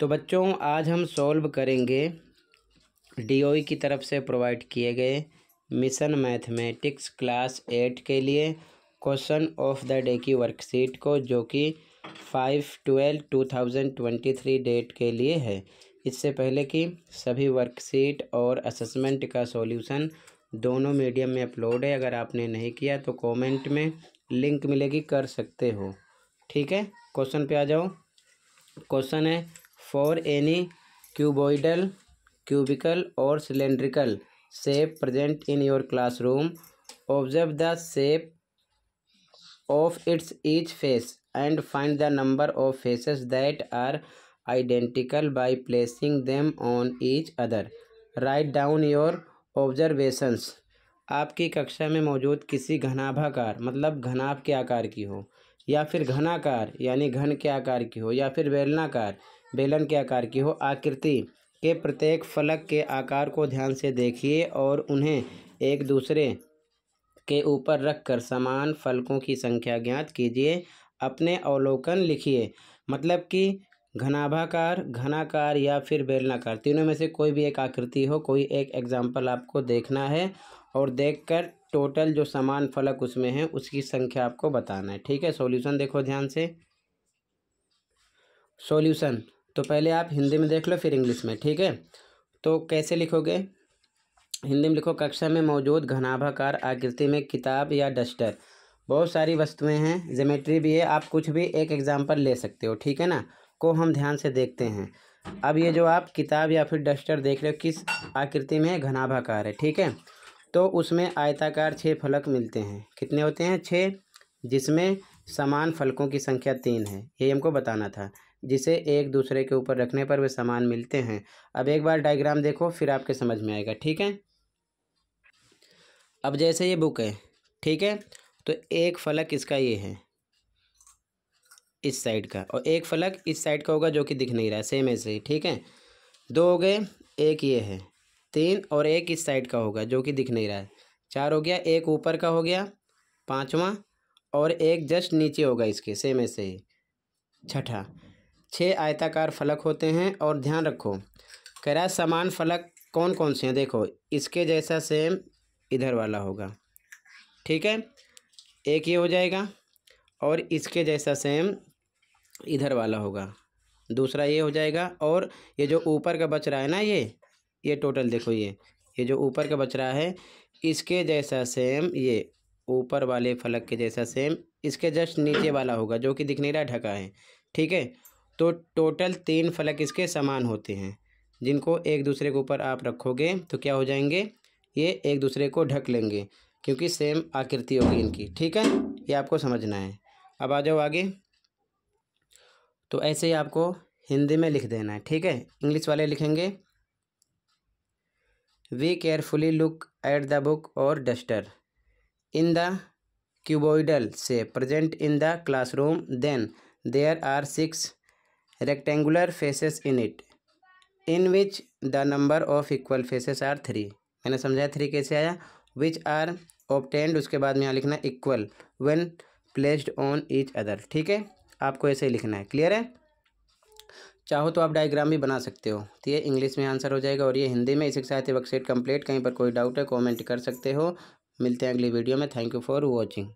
तो बच्चों आज हम सॉल्व करेंगे डी e की तरफ से प्रोवाइड किए गए मिशन मैथमेटिक्स क्लास एट के लिए क्वेश्चन ऑफ द डे की वर्कशीट को जो कि five twelve two thousand twenty three date के लिए है इससे पहले कि सभी वर्कशीट और असेसमेंट का सॉल्यूशन दोनों मीडियम में अपलोड है अगर आपने नहीं किया तो कमेंट में लिंक मिलेगी कर सकते हो ठीक है क्वेश्चन पे आ जाओ क्वेश्चन है फॉर एनी क्यूबॉइडल क्यूबिकल और cylindrical shape present in your class room observe the shape of its each face and find the number of faces that are identical by placing them on each other write down your observations आपकी कक्षा में मौजूद किसी घनाभाकार मतलब घनाभ के आकार की हो या फिर घनाकार यानी घन के आकार की हो या फिर बेलनाकार बेलन के आकार की हो आकृति के प्रत्येक फलक के आकार को ध्यान से देखिए और उन्हें एक दूसरे के ऊपर रखकर समान फलकों की संख्या ज्ञात कीजिए अपने अवलोकन लिखिए मतलब कि घनाभाकार घनाकार या फिर बेलनाकार तीनों में से कोई भी एक आकृति हो कोई एक एग्जाम्पल आपको देखना है और देखकर टोटल जो समान फलक उसमें है उसकी संख्या आपको बताना है ठीक है सॉल्यूशन देखो ध्यान से सॉल्यूशन तो पहले आप हिंदी में देख लो फिर इंग्लिश में ठीक है तो कैसे लिखोगे हिंदी में लिखो कक्षा में मौजूद घनाभाकार आकृति में किताब या डस्टर बहुत सारी वस्तुएं हैं जोमेट्री भी है आप कुछ भी एक एग्ज़ाम्पल ले सकते हो ठीक है ना को हम ध्यान से देखते हैं अब ये जो आप किताब या फिर डस्टर देख रहे हो किस आकृति में घनाभाकार है ठीक है तो उसमें आयताकार छः फलक मिलते हैं कितने होते हैं छः जिसमें समान फलकों की संख्या तीन है ये हमको बताना था जिसे एक दूसरे के ऊपर रखने पर वे समान मिलते हैं अब एक बार डायग्राम देखो फिर आपके समझ में आएगा ठीक है अब जैसे ये बुक है ठीक है तो एक फलक इसका ये है इस साइड का और एक फलक इस साइड का होगा जो कि दिख नहीं रहा है सेम ऐसे ही ठीक है दो हो गए एक ये है तीन और एक इस साइड का होगा जो कि दिख नहीं रहा है चार हो गया एक ऊपर का हो गया पाँचवा और एक जस्ट नीचे होगा इसके सेम ऐसे ही छठा छः आयताकार फलक होते हैं और ध्यान रखो कह रहा समान फलक कौन कौन से हैं देखो इसके जैसा सेम इधर वाला होगा ठीक है एक ये हो जाएगा और इसके जैसा सेम इधर वाला होगा दूसरा ये हो जाएगा और ये जो ऊपर का बच रहा है ना ये ये टोटल देखो ये ये जो ऊपर का बच रहा है इसके जैसा सेम ये ऊपर वाले फलक के जैसा सेम इसके जस्ट नीचे वाला होगा जो कि दिख नहीं रहा ढका है ठीक है तो टोटल तीन फलक इसके समान होते हैं जिनको एक दूसरे के ऊपर आप रखोगे तो क्या हो जाएंगे ये एक दूसरे को ढक लेंगे क्योंकि सेम आकृति होगी इनकी ठीक है ये आपको समझना है अब आ जाओ आगे तो ऐसे ही आपको हिंदी में लिख देना है ठीक है इंग्लिश वाले लिखेंगे we carefully look at the book और duster in the cuboidal present present in the classroom then there are six rectangular faces in it in which the number of equal faces are three मैंने समझाया three कैसे आया which are ऑप्टेंड उसके बाद में यहाँ लिखना equal when placed on each other ठीक है आपको ऐसे ही लिखना है क्लियर है चाहो तो आप डायग्राम भी बना सकते हो तो ये इंग्लिश में आंसर हो जाएगा और ये हिंदी में इसी के साथ ही वर्कशीट कंप्लीट कहीं पर कोई डाउट है कमेंट कर सकते हो मिलते हैं अगली वीडियो में थैंक यू फॉर वॉचिंग